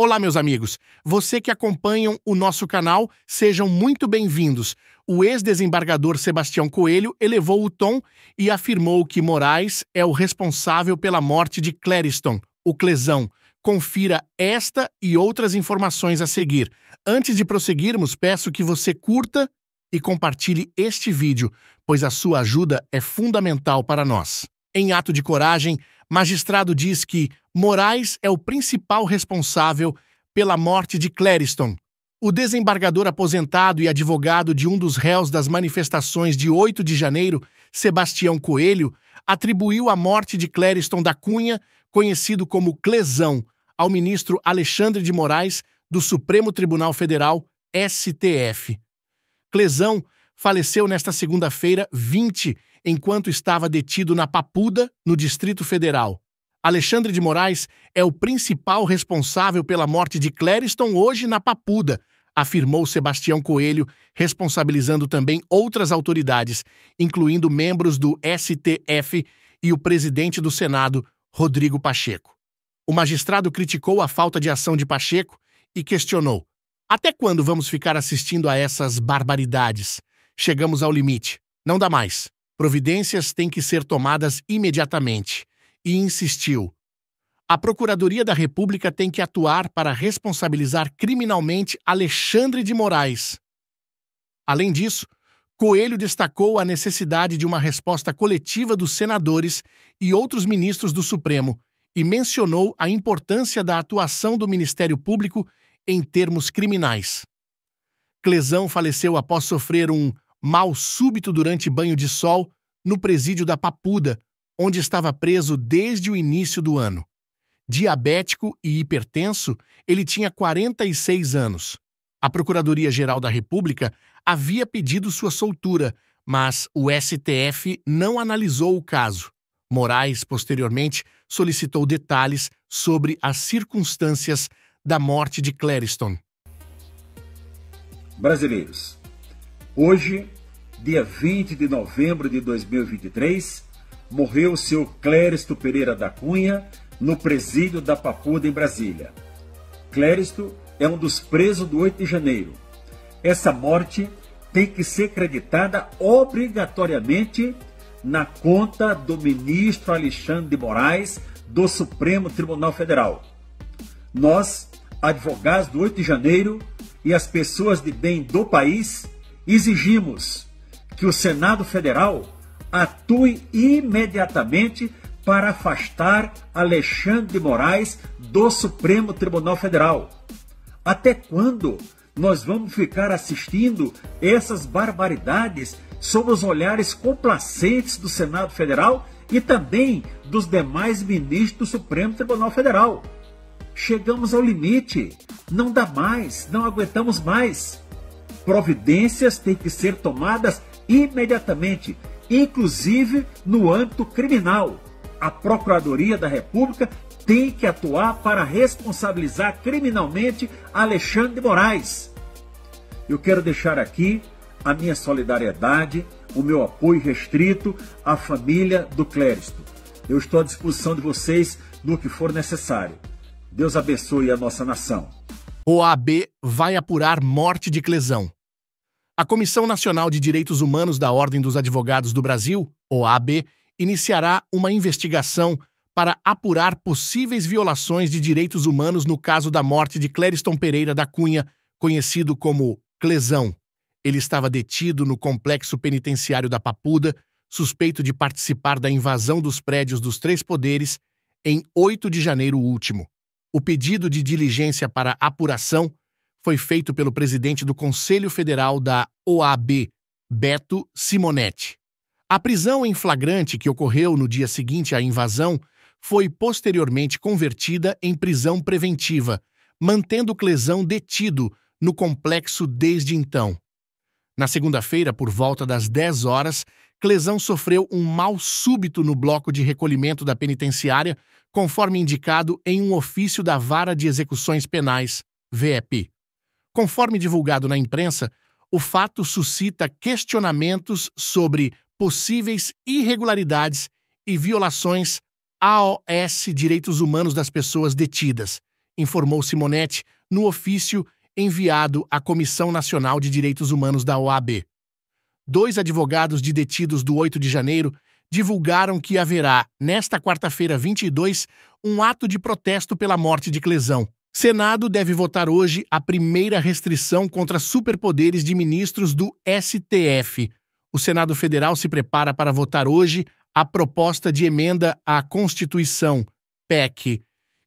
Olá, meus amigos. Você que acompanham o nosso canal, sejam muito bem-vindos. O ex-desembargador Sebastião Coelho elevou o tom e afirmou que Moraes é o responsável pela morte de Clériston, o Clesão. Confira esta e outras informações a seguir. Antes de prosseguirmos, peço que você curta e compartilhe este vídeo, pois a sua ajuda é fundamental para nós. Em ato de coragem, Magistrado diz que Moraes é o principal responsável pela morte de Clériston. O desembargador aposentado e advogado de um dos réus das manifestações de 8 de janeiro, Sebastião Coelho, atribuiu a morte de Clériston da Cunha, conhecido como Clesão, ao ministro Alexandre de Moraes do Supremo Tribunal Federal, STF. Clesão faleceu nesta segunda-feira, 20, enquanto estava detido na Papuda, no Distrito Federal. Alexandre de Moraes é o principal responsável pela morte de Clériston hoje na Papuda, afirmou Sebastião Coelho, responsabilizando também outras autoridades, incluindo membros do STF e o presidente do Senado, Rodrigo Pacheco. O magistrado criticou a falta de ação de Pacheco e questionou: até quando vamos ficar assistindo a essas barbaridades? Chegamos ao limite. Não dá mais. Providências têm que ser tomadas imediatamente, e insistiu. A Procuradoria da República tem que atuar para responsabilizar criminalmente Alexandre de Moraes. Além disso, Coelho destacou a necessidade de uma resposta coletiva dos senadores e outros ministros do Supremo e mencionou a importância da atuação do Ministério Público em termos criminais. Clesão faleceu após sofrer um mal súbito durante banho de sol no presídio da Papuda, onde estava preso desde o início do ano. Diabético e hipertenso, ele tinha 46 anos. A Procuradoria-Geral da República havia pedido sua soltura, mas o STF não analisou o caso. Moraes, posteriormente, solicitou detalhes sobre as circunstâncias da morte de Clériston. Brasileiros, Hoje, dia 20 de novembro de 2023, morreu o seu Cléristo Pereira da Cunha no presídio da Papuda, em Brasília. Cléristo é um dos presos do 8 de janeiro. Essa morte tem que ser creditada obrigatoriamente na conta do ministro Alexandre de Moraes do Supremo Tribunal Federal. Nós, advogados do 8 de janeiro e as pessoas de bem do país, Exigimos que o Senado Federal atue imediatamente para afastar Alexandre de Moraes do Supremo Tribunal Federal. Até quando nós vamos ficar assistindo essas barbaridades sob os olhares complacentes do Senado Federal e também dos demais ministros do Supremo Tribunal Federal? Chegamos ao limite, não dá mais, não aguentamos mais providências têm que ser tomadas imediatamente, inclusive no âmbito criminal. A Procuradoria da República tem que atuar para responsabilizar criminalmente Alexandre de Moraes. Eu quero deixar aqui a minha solidariedade, o meu apoio restrito à família do Cléristo. Eu estou à disposição de vocês no que for necessário. Deus abençoe a nossa nação. OAB vai apurar morte de Clesão. A Comissão Nacional de Direitos Humanos da Ordem dos Advogados do Brasil, OAB, iniciará uma investigação para apurar possíveis violações de direitos humanos no caso da morte de Clériston Pereira da Cunha, conhecido como Clesão. Ele estava detido no complexo penitenciário da Papuda, suspeito de participar da invasão dos prédios dos três poderes em 8 de janeiro último. O pedido de diligência para apuração foi feito pelo presidente do Conselho Federal da OAB, Beto Simonetti. A prisão em flagrante que ocorreu no dia seguinte à invasão foi posteriormente convertida em prisão preventiva, mantendo Clesão detido no complexo desde então. Na segunda-feira, por volta das 10 horas, Clesão sofreu um mal súbito no bloco de recolhimento da penitenciária, conforme indicado em um ofício da Vara de Execuções Penais, VEP. Conforme divulgado na imprensa, o fato suscita questionamentos sobre possíveis irregularidades e violações AOS Direitos Humanos das Pessoas Detidas, informou Simonetti no ofício enviado à Comissão Nacional de Direitos Humanos da OAB. Dois advogados de detidos do 8 de janeiro divulgaram que haverá, nesta quarta-feira 22, um ato de protesto pela morte de Clesão. Senado deve votar hoje a primeira restrição contra superpoderes de ministros do STF. O Senado Federal se prepara para votar hoje a proposta de emenda à Constituição, PEC,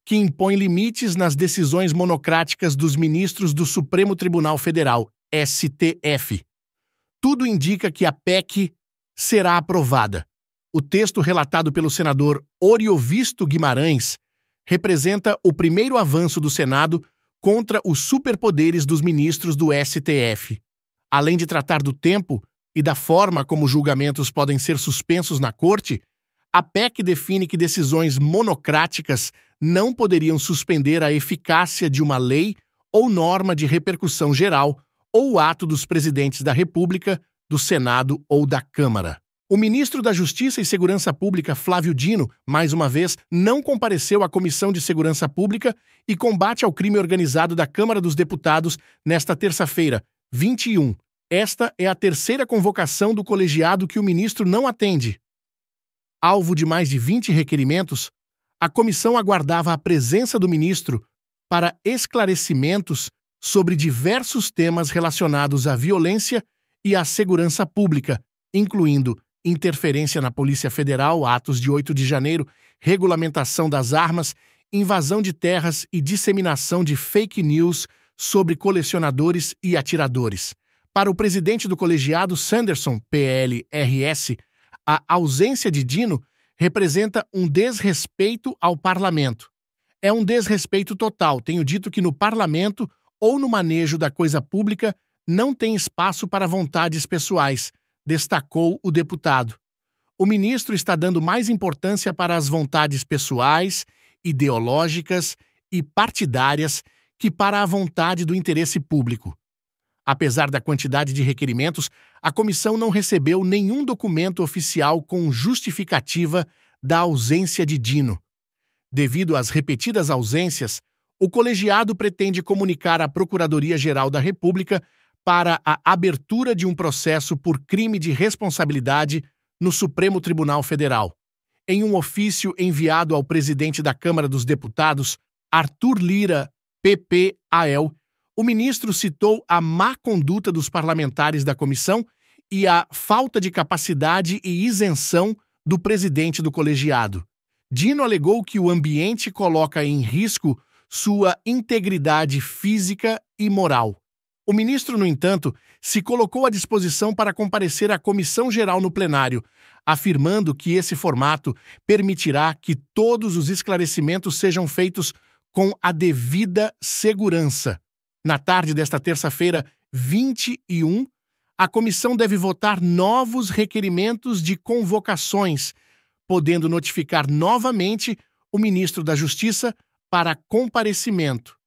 que impõe limites nas decisões monocráticas dos ministros do Supremo Tribunal Federal, STF. Tudo indica que a PEC será aprovada. O texto relatado pelo senador Oriovisto Guimarães representa o primeiro avanço do Senado contra os superpoderes dos ministros do STF. Além de tratar do tempo e da forma como julgamentos podem ser suspensos na Corte, a PEC define que decisões monocráticas não poderiam suspender a eficácia de uma lei ou norma de repercussão geral ou ato dos presidentes da República, do Senado ou da Câmara. O ministro da Justiça e Segurança Pública, Flávio Dino, mais uma vez, não compareceu à Comissão de Segurança Pública e Combate ao Crime Organizado da Câmara dos Deputados nesta terça-feira, 21. Esta é a terceira convocação do colegiado que o ministro não atende. Alvo de mais de 20 requerimentos, a comissão aguardava a presença do ministro para esclarecimentos sobre diversos temas relacionados à violência e à segurança pública, incluindo interferência na Polícia Federal, atos de 8 de janeiro, regulamentação das armas, invasão de terras e disseminação de fake news sobre colecionadores e atiradores. Para o presidente do colegiado, Sanderson, PLRS, a ausência de Dino representa um desrespeito ao parlamento. É um desrespeito total. Tenho dito que no parlamento ou no manejo da coisa pública não tem espaço para vontades pessoais destacou o deputado. O ministro está dando mais importância para as vontades pessoais, ideológicas e partidárias que para a vontade do interesse público. Apesar da quantidade de requerimentos, a comissão não recebeu nenhum documento oficial com justificativa da ausência de Dino. Devido às repetidas ausências, o colegiado pretende comunicar à Procuradoria-Geral da República para a abertura de um processo por crime de responsabilidade no Supremo Tribunal Federal. Em um ofício enviado ao presidente da Câmara dos Deputados, Arthur Lira, PPAEL, o ministro citou a má conduta dos parlamentares da comissão e a falta de capacidade e isenção do presidente do colegiado. Dino alegou que o ambiente coloca em risco sua integridade física e moral. O ministro, no entanto, se colocou à disposição para comparecer à comissão geral no plenário, afirmando que esse formato permitirá que todos os esclarecimentos sejam feitos com a devida segurança. Na tarde desta terça-feira, 21, a comissão deve votar novos requerimentos de convocações, podendo notificar novamente o ministro da Justiça para comparecimento.